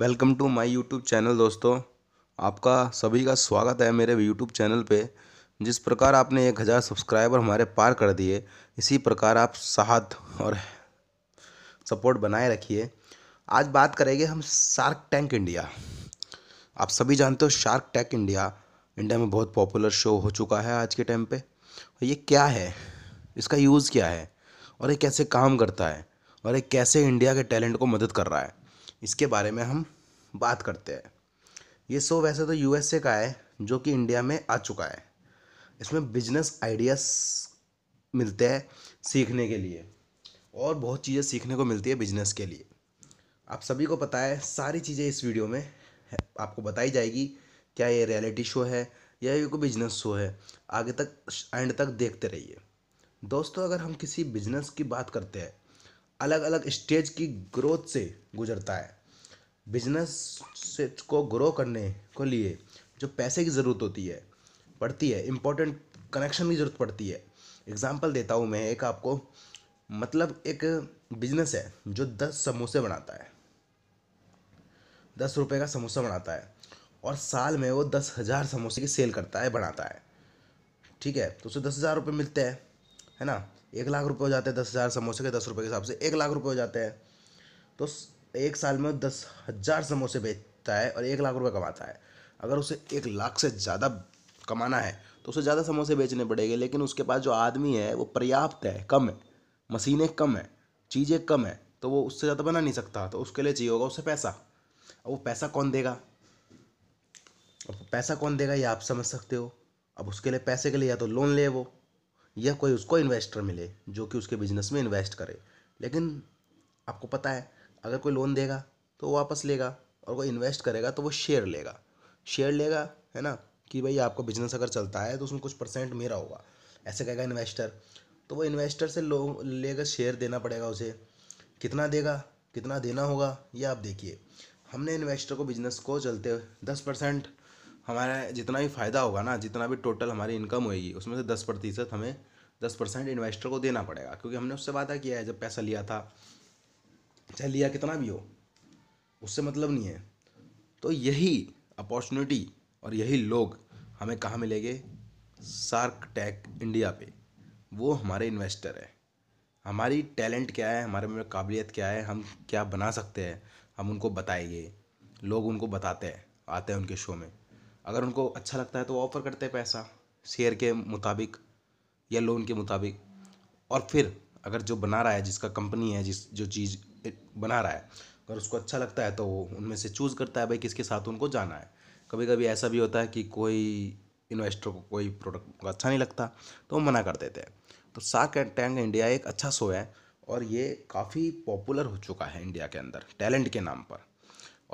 welcome to my YouTube channel दोस्तों आपका सभी का स्वागत है मेरे यूट्यूब चैनल पे जिस प्रकार आपने एक हज़ार सब्सक्राइबर हमारे पार कर दिए इसी प्रकार आप साहत और सपोर्ट बनाए रखिए आज बात करेंगे हम शार्क टैंक इंडिया आप सभी जानते हो शार्क टैंक इंडिया इंडिया में बहुत पॉपुलर शो हो चुका है आज के टाइम पर ये क्या है इसका यूज़ क्या है और ये कैसे काम करता है और ये कैसे इंडिया के टैलेंट को मदद कर रहा है इसके बारे में हम बात करते हैं ये शो वैसे तो यूएसए का है जो कि इंडिया में आ चुका है इसमें बिजनेस आइडियाज़ मिलते हैं सीखने के लिए और बहुत चीज़ें सीखने को मिलती है बिजनेस के लिए आप सभी को पता है सारी चीज़ें इस वीडियो में आपको बताई जाएगी क्या ये रियलिटी शो है या ये कोई बिजनेस शो है आगे तक एंड तक देखते रहिए दोस्तों अगर हम किसी बिजनेस की बात करते हैं अलग अलग स्टेज की ग्रोथ से गुजरता है बिजनेस से को ग्रो करने को लिए जो पैसे की ज़रूरत होती है पड़ती है इम्पोर्टेंट कनेक्शन की ज़रूरत पड़ती है एग्ज़ाम्पल देता हूँ मैं एक आपको मतलब एक बिजनेस है जो दस समोसे बनाता है दस रुपये का समोसा बनाता है और साल में वो दस हज़ार समोसे की सेल करता है बनाता है ठीक है तो उसे दस हज़ार रुपये मिलते हैं है ना एक लाख रुपये हो जाते हैं दस हज़ार समोसे के दस रुपये के हिसाब से एक लाख रुपये हो जाते हैं तो एक साल में दस हज़ार समोसे बेचता है और एक लाख रुपये कमाता है अगर उसे एक लाख से ज़्यादा कमाना है तो उसे ज़्यादा समोसे बेचने पड़ेंगे लेकिन उसके पास जो आदमी है वो पर्याप्त है कम है मशीनें कम है चीज़ें कम है तो वो उससे ज़्यादा बना नहीं सकता तो उसके लिए चाहिए होगा उसे पैसा अब वो पैसा कौन देगा अब पैसा कौन देगा ये आप समझ सकते हो अब उसके लिए पैसे के लिए या तो लोन ले वो या कोई उसको इन्वेस्टर मिले जो कि उसके बिजनेस में इन्वेस्ट करे लेकिन आपको पता है अगर कोई लोन देगा तो वापस लेगा और कोई इन्वेस्ट करेगा तो वो शेयर लेगा शेयर लेगा है ना कि भाई आपका बिजनेस अगर चलता है तो उसमें कुछ परसेंट मेरा होगा ऐसे कहेगा इन्वेस्टर तो वो इन्वेस्टर से लो लेकर शेयर देना पड़ेगा उसे कितना देगा कितना देना होगा ये आप देखिए हमने इन्वेस्टर को बिजनेस को चलते दस परसेंट हमारा जितना भी फ़ायदा होगा ना जितना भी टोटल हमारी इनकम होएगी उसमें से दस प्रतिशत हमें दस परसेंट इन्वेस्टर को देना पड़ेगा क्योंकि हमने उससे वादा किया है जब पैसा लिया था चाहे लिया कितना भी हो उससे मतलब नहीं है तो यही अपॉर्चुनिटी और यही लोग हमें कहाँ मिलेंगे सार्क टैक इंडिया पे वो हमारे इन्वेस्टर है हमारी टैलेंट क्या है हमारे में काबिलियत क्या है हम क्या बना सकते हैं हम उनको बताएंगे लोग उनको बताते हैं आते हैं उनके शो में अगर उनको अच्छा लगता है तो ऑफ़र करते हैं पैसा शेयर के मुताबिक या लोन के मुताबिक और फिर अगर जो बना रहा है जिसका कंपनी है जिस जो चीज़ बना रहा है अगर उसको अच्छा लगता है तो वो उनमें से चूज़ करता है भाई किसके साथ उनको जाना है कभी कभी ऐसा भी होता है कि कोई इन्वेस्टर को कोई प्रोडक्ट को अच्छा नहीं लगता तो वो मना कर देते हैं तो साक एंड टैंग इंडिया एक अच्छा शो है और ये काफ़ी पॉपुलर हो चुका है इंडिया के अंदर टैलेंट के नाम पर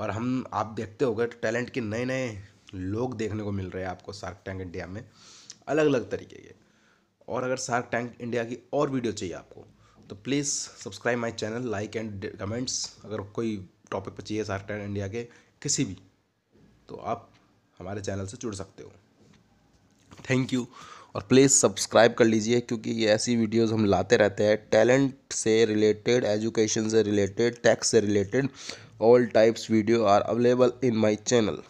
और हम आप देखते हो गए टैलेंट के नए नए लोग देखने को मिल रहे हैं आपको शार्क टैंक इंडिया में अलग अलग तरीके के और अगर शार्क टैंक इंडिया की और वीडियो चाहिए आपको तो please subscribe my channel like and comments अगर कोई टॉपिक पर चाहिए शार्क टैंक इंडिया के किसी भी तो आप हमारे चैनल से जुड़ सकते हो थैंक यू और प्लीज़ सब्सक्राइब कर लीजिए क्योंकि ये ऐसी वीडियोस हम लाते रहते हैं टैलेंट से रिलेटेड एजुकेशन से रिलेटेड टैक्स से related all types video are available in my channel